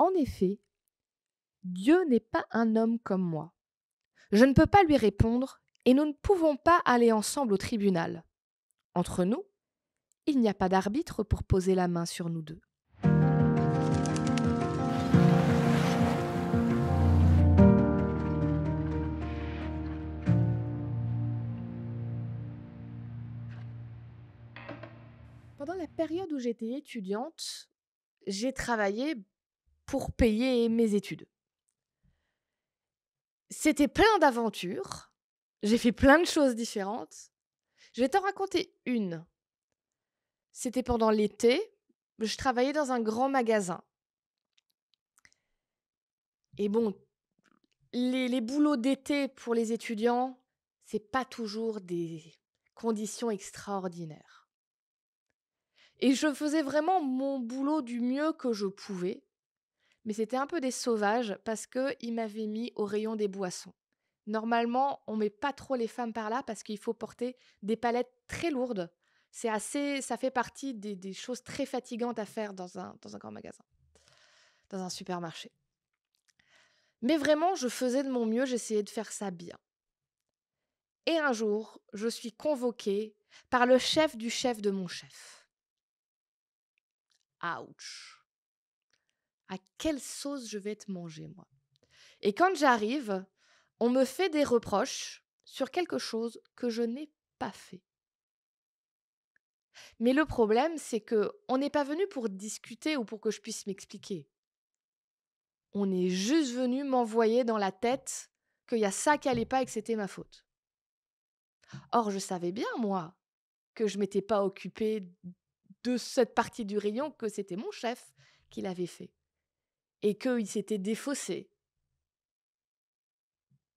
En effet, Dieu n'est pas un homme comme moi. Je ne peux pas lui répondre et nous ne pouvons pas aller ensemble au tribunal. Entre nous, il n'y a pas d'arbitre pour poser la main sur nous deux. Pendant la période où j'étais étudiante, j'ai travaillé pour payer mes études. C'était plein d'aventures. J'ai fait plein de choses différentes. Je vais t'en raconter une. C'était pendant l'été. Je travaillais dans un grand magasin. Et bon, les, les boulots d'été pour les étudiants, c'est pas toujours des conditions extraordinaires. Et je faisais vraiment mon boulot du mieux que je pouvais mais c'était un peu des sauvages parce qu'ils m'avaient mis au rayon des boissons. Normalement, on met pas trop les femmes par là parce qu'il faut porter des palettes très lourdes. C'est assez, ça fait partie des, choses très fatigantes à faire dans un, dans un grand magasin, dans un supermarché. Mais vraiment, je faisais de mon mieux, j'essayais de faire ça bien. Et un jour, je suis convoquée par le chef du chef de mon chef. Ouch à quelle sauce je vais te manger, moi. Et quand j'arrive, on me fait des reproches sur quelque chose que je n'ai pas fait. Mais le problème, c'est que on n'est pas venu pour discuter ou pour que je puisse m'expliquer. On est juste venu m'envoyer dans la tête qu'il y a ça qui allait pas et que c'était ma faute. Or, je savais bien, moi, que je m'étais pas occupée de cette partie du rayon, que c'était mon chef qui l'avait fait et qu'il s'était défaussé.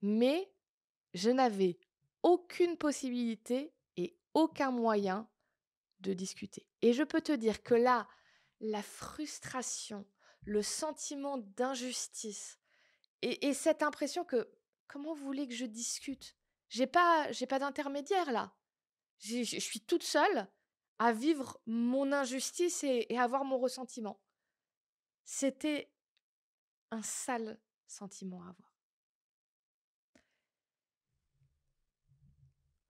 Mais je n'avais aucune possibilité et aucun moyen de discuter. Et je peux te dire que là, la frustration, le sentiment d'injustice et, cette impression que comment vous voulez que je discute J'ai pas, j'ai pas d'intermédiaire là. Je suis toute seule à vivre mon injustice et, et avoir mon ressentiment. C'était un sale sentiment à avoir.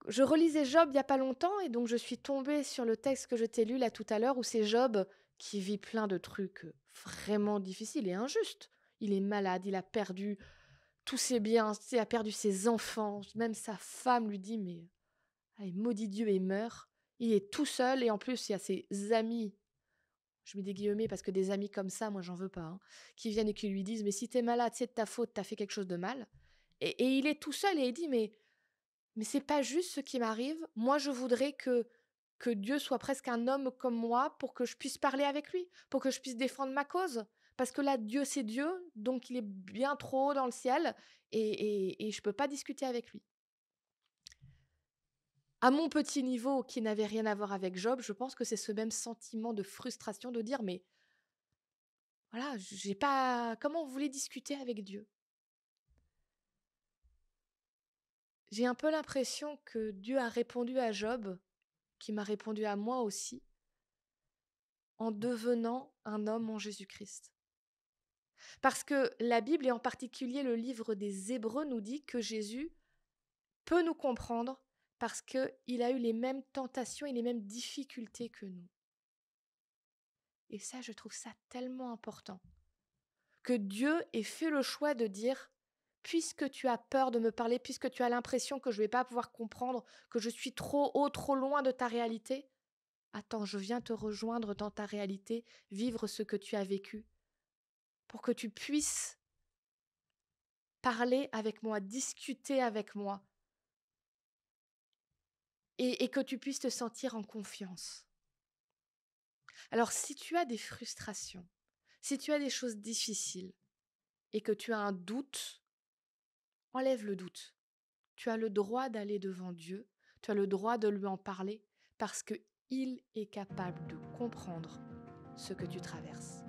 Je relisais Job il n'y a pas longtemps et donc je suis tombée sur le texte que je t'ai lu là tout à l'heure où c'est Job qui vit plein de trucs euh, vraiment difficiles et injustes. Il est malade, il a perdu tous ses biens, il a perdu ses enfants, même sa femme lui dit mais «Ah, maudit Dieu et meurt. Il est tout seul et en plus il y a ses amis je mets des guillemets parce que des amis comme ça, moi j'en veux pas, hein, qui viennent et qui lui disent mais si t'es malade, c'est de ta faute, t'as fait quelque chose de mal. Et, il est tout seul et il dit mais mais c'est pas juste ce qui m'arrive. Moi je voudrais que que Dieu soit presque un homme comme moi pour que je puisse parler avec lui, pour que je puisse défendre ma cause. Parce que là, Dieu, c'est Dieu, donc il est bien trop haut dans le ciel et, et, et je peux pas discuter avec lui à mon petit niveau qui n'avait rien à voir avec Job, je pense que c'est ce même sentiment de frustration de dire mais voilà, j'ai pas comment on voulait discuter avec Dieu. J'ai un peu l'impression que Dieu a répondu à Job, qui m'a répondu à moi aussi, en devenant un homme en Jésus-Christ. Parce que la Bible, et en particulier le livre des Hébreux, nous dit que Jésus peut nous comprendre parce qu'il a eu les mêmes tentations et les mêmes difficultés que nous. Et ça, je trouve ça tellement important. Que Dieu ait fait le choix de dire, puisque tu as peur de me parler, puisque tu as l'impression que je ne vais pas pouvoir comprendre, que je suis trop haut, trop loin de ta réalité, attends, je viens te rejoindre dans ta réalité, vivre ce que tu as vécu, pour que tu puisses parler avec moi, discuter avec moi, et, que tu puisses te sentir en confiance. Alors si tu as des frustrations, si tu as des choses difficiles et que tu as un doute, enlève le doute. Tu as le droit d'aller devant Dieu, tu as le droit de lui en parler parce que il est capable de comprendre ce que tu traverses.